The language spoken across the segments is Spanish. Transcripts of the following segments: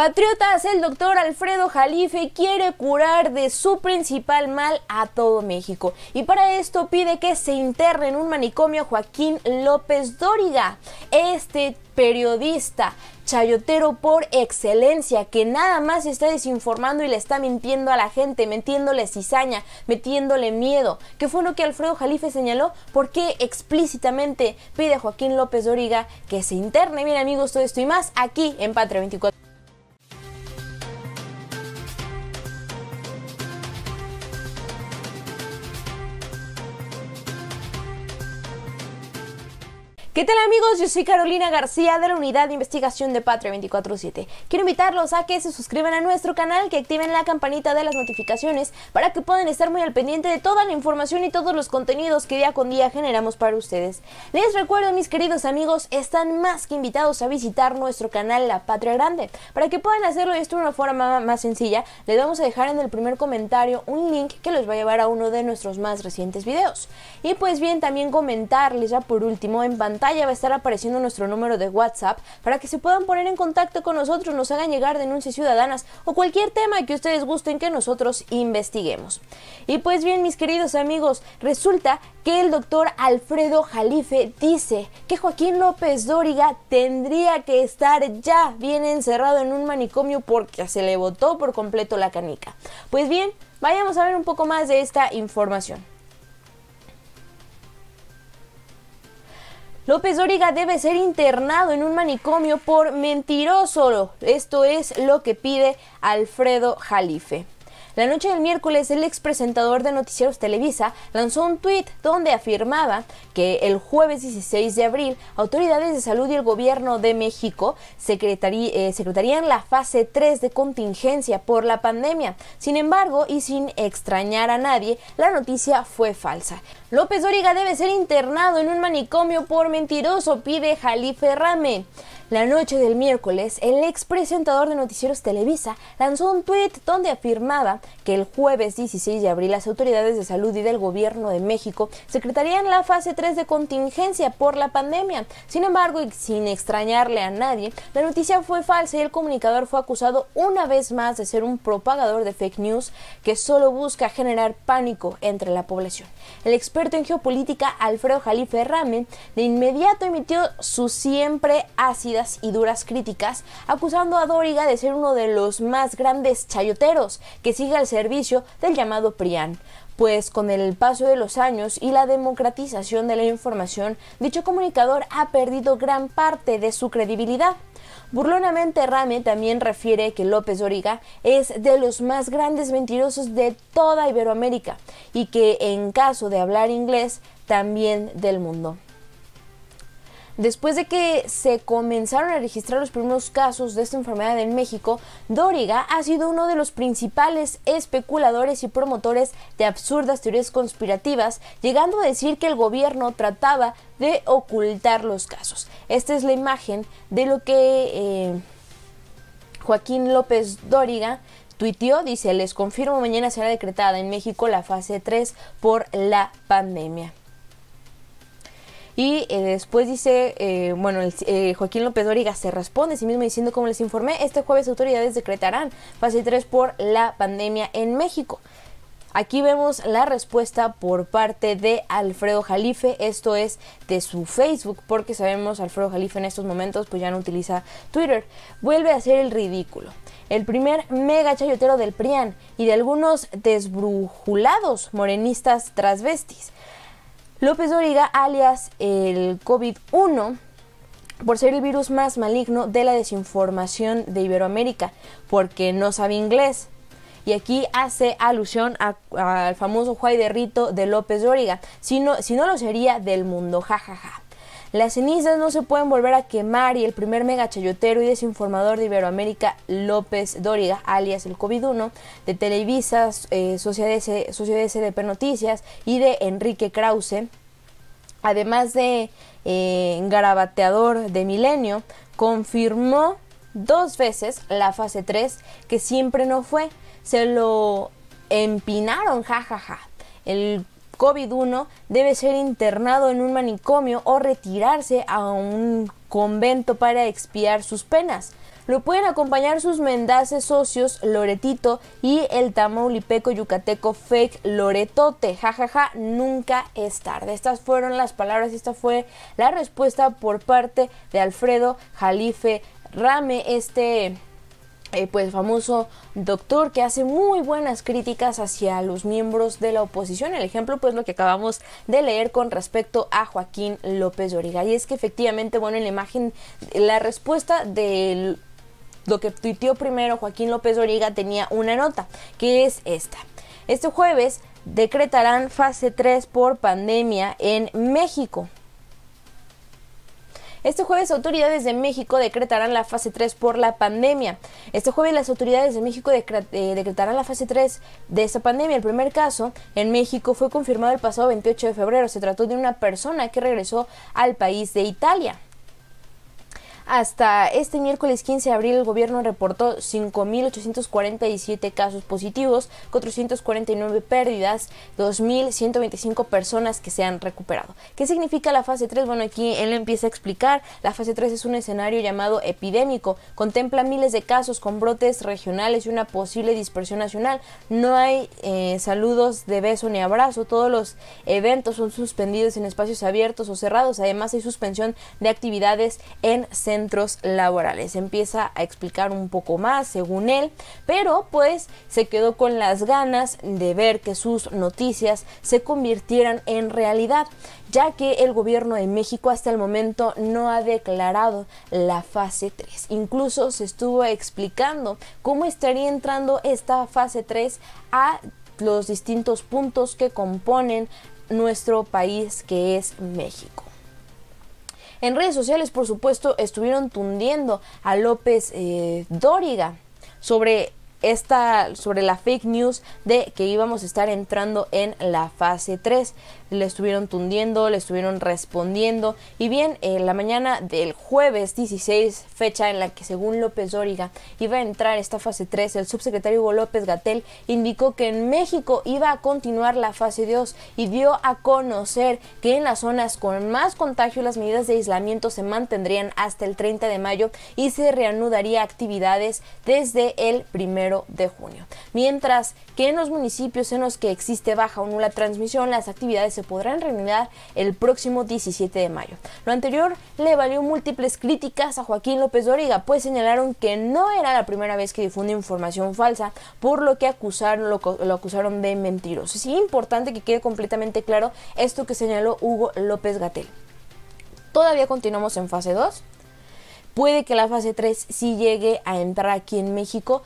Patriotas, el doctor Alfredo Jalife quiere curar de su principal mal a todo México y para esto pide que se interne en un manicomio Joaquín López Dóriga. Este periodista chayotero por excelencia que nada más está desinformando y le está mintiendo a la gente, metiéndole cizaña, metiéndole miedo, ¿Qué fue lo que Alfredo Jalife señaló porque explícitamente pide a Joaquín López Dóriga que se interne. Bien amigos, todo esto y más aquí en Patria 24. ¿Qué tal amigos? Yo soy Carolina García de la Unidad de Investigación de Patria 24-7. Quiero invitarlos a que se suscriban a nuestro canal, que activen la campanita de las notificaciones para que puedan estar muy al pendiente de toda la información y todos los contenidos que día con día generamos para ustedes. Les recuerdo mis queridos amigos, están más que invitados a visitar nuestro canal La Patria Grande. Para que puedan hacerlo esto de una forma más sencilla, les vamos a dejar en el primer comentario un link que los va a llevar a uno de nuestros más recientes videos. Y pues bien, también comentarles ya por último en pantalla ya va a estar apareciendo nuestro número de WhatsApp para que se puedan poner en contacto con nosotros, nos hagan llegar denuncias ciudadanas o cualquier tema que ustedes gusten que nosotros investiguemos. Y pues bien, mis queridos amigos, resulta que el doctor Alfredo Jalife dice que Joaquín López Dóriga tendría que estar ya bien encerrado en un manicomio porque se le botó por completo la canica. Pues bien, vayamos a ver un poco más de esta información. López Origa debe ser internado en un manicomio por mentiroso. Esto es lo que pide Alfredo Jalife. La noche del miércoles, el expresentador de Noticieros Televisa lanzó un tuit donde afirmaba que el jueves 16 de abril, autoridades de salud y el gobierno de México eh, secretarían la fase 3 de contingencia por la pandemia. Sin embargo, y sin extrañar a nadie, la noticia fue falsa. López Dóriga debe ser internado en un manicomio por mentiroso, pide Jalife Ferrame. La noche del miércoles, el ex presentador de Noticieros Televisa lanzó un tuit donde afirmaba que el jueves 16 de abril las autoridades de salud y del gobierno de México secretarían la fase 3 de contingencia por la pandemia. Sin embargo, y sin extrañarle a nadie, la noticia fue falsa y el comunicador fue acusado una vez más de ser un propagador de fake news que solo busca generar pánico entre la población. El experto en geopolítica Alfredo Jalife Rame de inmediato emitió su siempre ácida y duras críticas, acusando a Dóriga de ser uno de los más grandes chayoteros que sigue al servicio del llamado PRIAN. Pues con el paso de los años y la democratización de la información, dicho comunicador ha perdido gran parte de su credibilidad. Burlonamente Rame también refiere que López Dóriga es de los más grandes mentirosos de toda Iberoamérica y que en caso de hablar inglés, también del mundo. Después de que se comenzaron a registrar los primeros casos de esta enfermedad en México, Dóriga ha sido uno de los principales especuladores y promotores de absurdas teorías conspirativas, llegando a decir que el gobierno trataba de ocultar los casos. Esta es la imagen de lo que eh, Joaquín López Dóriga tuiteó, dice, les confirmo, mañana será decretada en México la fase 3 por la pandemia. Y eh, después dice, eh, bueno, el, eh, Joaquín López Dóriga se responde a sí mismo diciendo, como les informé, este jueves autoridades decretarán fase 3 por la pandemia en México. Aquí vemos la respuesta por parte de Alfredo Jalife, esto es de su Facebook, porque sabemos Alfredo Jalife en estos momentos pues ya no utiliza Twitter. Vuelve a ser el ridículo. El primer mega chayotero del PRIAN y de algunos desbrujulados morenistas transvestis. López Origa alias el COVID-1, por ser el virus más maligno de la desinformación de Iberoamérica, porque no sabe inglés. Y aquí hace alusión al famoso Juay de Rito de López de si no, si no lo sería del mundo, jajaja. Las cenizas no se pueden volver a quemar y el primer megachayotero y desinformador de Iberoamérica, López Dóriga, alias el COVID-1, de Televisas, eh, Sociedad SDP Noticias y de Enrique Krause, además de eh, garabateador de Milenio, confirmó dos veces la fase 3 que siempre no fue. Se lo empinaron, jajaja. Ja, ja. El COVID-1 debe ser internado en un manicomio o retirarse a un convento para expiar sus penas. Lo pueden acompañar sus mendaces socios Loretito y el tamaulipeco yucateco fake Loretote. Jajaja, ja, ja, nunca es tarde. Estas fueron las palabras y esta fue la respuesta por parte de Alfredo Jalife Rame, este eh, pues famoso doctor que hace muy buenas críticas hacia los miembros de la oposición. El ejemplo pues lo que acabamos de leer con respecto a Joaquín López de Origa. Y es que efectivamente, bueno, en la imagen, la respuesta de lo que tuiteó primero Joaquín López Origa tenía una nota, que es esta. Este jueves decretarán fase 3 por pandemia en México. Este jueves autoridades de México decretarán la fase 3 por la pandemia. Este jueves las autoridades de México eh, decretarán la fase 3 de esta pandemia. El primer caso en México fue confirmado el pasado 28 de febrero. Se trató de una persona que regresó al país de Italia. Hasta este miércoles 15 de abril el gobierno reportó 5.847 casos positivos, 449 pérdidas, 2.125 personas que se han recuperado. ¿Qué significa la fase 3? Bueno, aquí él empieza a explicar. La fase 3 es un escenario llamado epidémico. Contempla miles de casos con brotes regionales y una posible dispersión nacional. No hay eh, saludos de beso ni abrazo. Todos los eventos son suspendidos en espacios abiertos o cerrados. Además hay suspensión de actividades en centros laborales. Empieza a explicar un poco más, según él, pero pues se quedó con las ganas de ver que sus noticias se convirtieran en realidad, ya que el gobierno de México hasta el momento no ha declarado la fase 3. Incluso se estuvo explicando cómo estaría entrando esta fase 3 a los distintos puntos que componen nuestro país que es México. En redes sociales, por supuesto, estuvieron tundiendo a López eh, Dóriga sobre esta sobre la fake news de que íbamos a estar entrando en la fase 3 le estuvieron tundiendo, le estuvieron respondiendo. Y bien, en la mañana del jueves 16, fecha en la que según López Dóriga iba a entrar esta fase 3, el subsecretario Hugo López Gatel indicó que en México iba a continuar la fase 2 y dio a conocer que en las zonas con más contagio las medidas de aislamiento se mantendrían hasta el 30 de mayo y se reanudaría actividades desde el primero de junio. Mientras que en los municipios en los que existe baja o nula transmisión, las actividades se podrán reanudar el próximo 17 de mayo. Lo anterior le valió múltiples críticas a Joaquín López Origa, pues señalaron que no era la primera vez que difunde información falsa, por lo que acusaron, lo, lo acusaron de mentiroso. Es importante que quede completamente claro esto que señaló Hugo López Gatel. Todavía continuamos en fase 2. Puede que la fase 3 sí llegue a entrar aquí en México,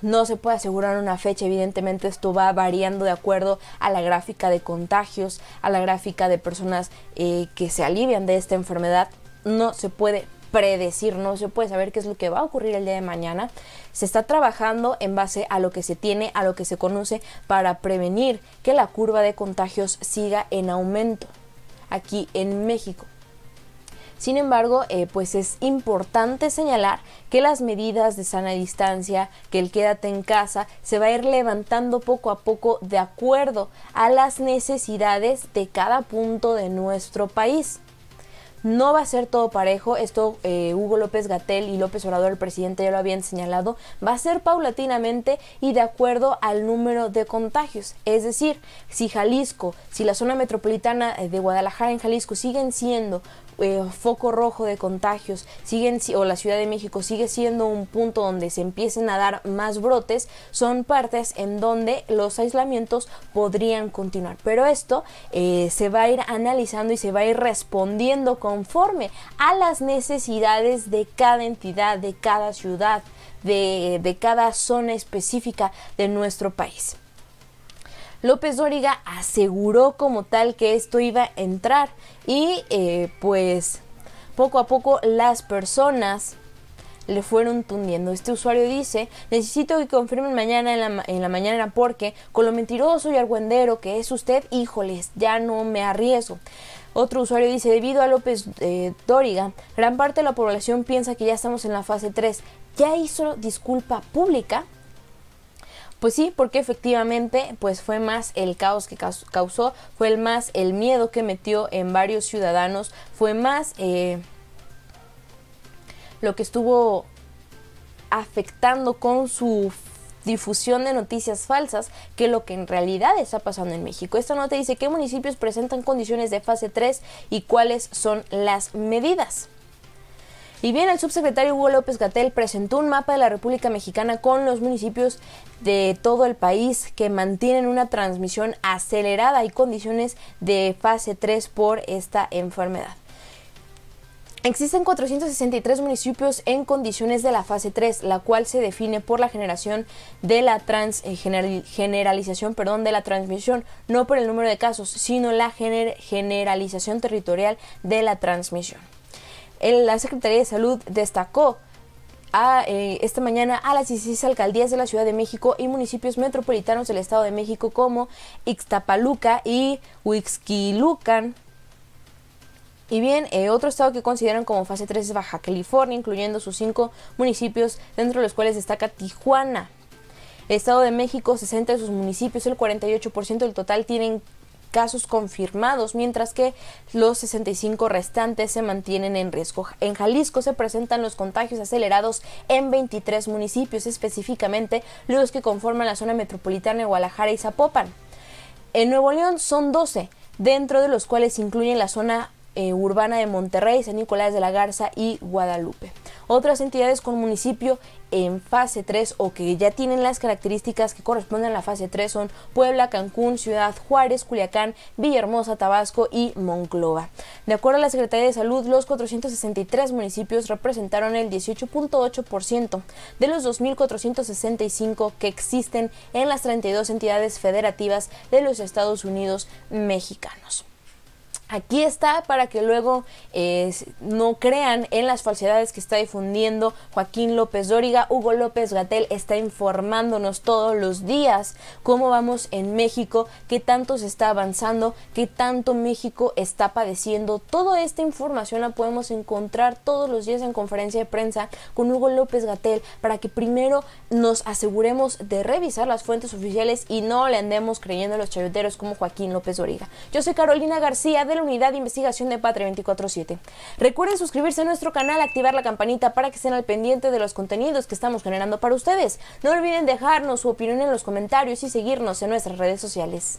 no se puede asegurar una fecha, evidentemente esto va variando de acuerdo a la gráfica de contagios, a la gráfica de personas eh, que se alivian de esta enfermedad. No se puede predecir, no se puede saber qué es lo que va a ocurrir el día de mañana. Se está trabajando en base a lo que se tiene, a lo que se conoce, para prevenir que la curva de contagios siga en aumento aquí en México. Sin embargo, eh, pues es importante señalar que las medidas de sana distancia, que el quédate en casa, se va a ir levantando poco a poco de acuerdo a las necesidades de cada punto de nuestro país. No va a ser todo parejo, esto eh, Hugo López Gatel y López Obrador, el presidente, ya lo habían señalado, va a ser paulatinamente y de acuerdo al número de contagios. Es decir, si Jalisco, si la zona metropolitana eh, de Guadalajara en Jalisco siguen siendo eh, foco rojo de contagios, siguen o la Ciudad de México sigue siendo un punto donde se empiecen a dar más brotes, son partes en donde los aislamientos podrían continuar. Pero esto eh, se va a ir analizando y se va a ir respondiendo conforme a las necesidades de cada entidad, de cada ciudad, de cada zona específica de nuestro país. López Dóriga aseguró como tal que esto iba a entrar y eh, pues poco a poco las personas le fueron tundiendo. Este usuario dice, necesito que confirmen mañana en la, mañana porque con lo mentiroso y argüendero que es usted, híjoles, ya no me arriesgo. Otro usuario dice, debido a López eh, Dóriga, gran parte de la población piensa que ya estamos en la fase 3. ¿Ya hizo disculpa pública? Pues sí, porque efectivamente pues fue más el caos que causó, fue más el miedo que metió en varios ciudadanos, fue más eh, lo que estuvo afectando con su difusión de noticias falsas que lo que en realidad está pasando en México. Esta nota dice qué municipios presentan condiciones de fase 3 y cuáles son las medidas. Y bien, el subsecretario Hugo López Gatel presentó un mapa de la República Mexicana con los municipios de todo el país que mantienen una transmisión acelerada y condiciones de fase 3 por esta enfermedad. Existen 463 municipios en condiciones de la fase 3, la cual se define por la generación de la eh, generalización perdón, de la transmisión, no por el número de casos, sino la generalización territorial de la transmisión la Secretaría de Salud destacó eh, esta mañana a las 16 alcaldías de la Ciudad de México y municipios metropolitanos del Estado de México como Ixtapaluca y Huixquilucan. Y bien, eh, otro estado que consideran como fase 3 es Baja California, incluyendo sus cinco municipios, dentro de los cuales destaca Tijuana. El Estado de México, 60 de sus municipios, el 48% del total tienen casos confirmados, mientras que los 65 restantes se mantienen en riesgo. En Jalisco se presentan los contagios acelerados en 23 municipios, específicamente los que conforman la zona metropolitana de Guadalajara y Zapopan. En Nuevo León son 12, dentro de los cuales incluyen la zona eh, urbana de Monterrey, San Nicolás de la Garza y Guadalupe. Otras entidades con municipio en fase 3 o que ya tienen las características que corresponden a la fase 3 son Puebla, Cancún, Ciudad Juárez, Culiacán, Villahermosa, Tabasco y Monclova. De acuerdo a la Secretaría de Salud, los 463 municipios representaron el 18.8% de los 2.465 que existen en las 32 entidades federativas de los Estados Unidos mexicanos. Aquí está para que luego eh, no crean en las falsedades que está difundiendo Joaquín López Dóriga. Hugo López Gatel está informándonos todos los días cómo vamos en México, qué tanto se está avanzando, qué tanto México está padeciendo. Toda esta información la podemos encontrar todos los días en conferencia de prensa con Hugo López Gatel para que primero nos aseguremos de revisar las fuentes oficiales y no le andemos creyendo a los chayoteros como Joaquín López Dóriga. Yo soy Carolina García de Unidad de Investigación de Patria 24-7. Recuerden suscribirse a nuestro canal, activar la campanita para que estén al pendiente de los contenidos que estamos generando para ustedes. No olviden dejarnos su opinión en los comentarios y seguirnos en nuestras redes sociales.